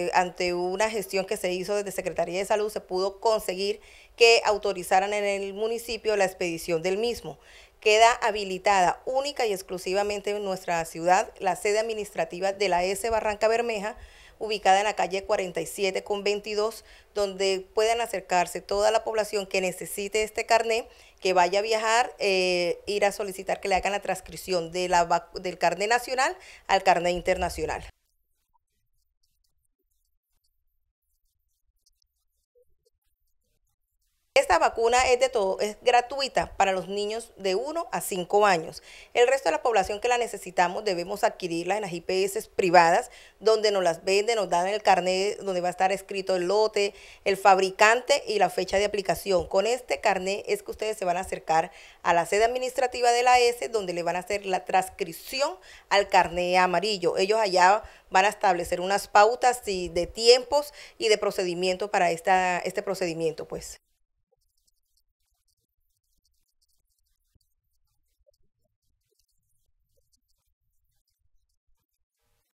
Eh, ante una gestión que se hizo desde Secretaría de Salud, se pudo conseguir que autorizaran en el municipio la expedición del mismo. Queda habilitada única y exclusivamente en nuestra ciudad la sede administrativa de la S Barranca Bermeja, ubicada en la calle 47 con 22, donde puedan acercarse toda la población que necesite este carnet, que vaya a viajar, eh, ir a solicitar que le hagan la transcripción del carnet nacional al carnet internacional. Esta vacuna es de todo, es gratuita para los niños de 1 a 5 años. El resto de la población que la necesitamos debemos adquirirla en las IPS privadas, donde nos las venden, nos dan el carnet donde va a estar escrito el lote, el fabricante y la fecha de aplicación. Con este carnet es que ustedes se van a acercar a la sede administrativa de la S, donde le van a hacer la transcripción al carnet amarillo. Ellos allá van a establecer unas pautas de tiempos y de procedimiento para este procedimiento, pues.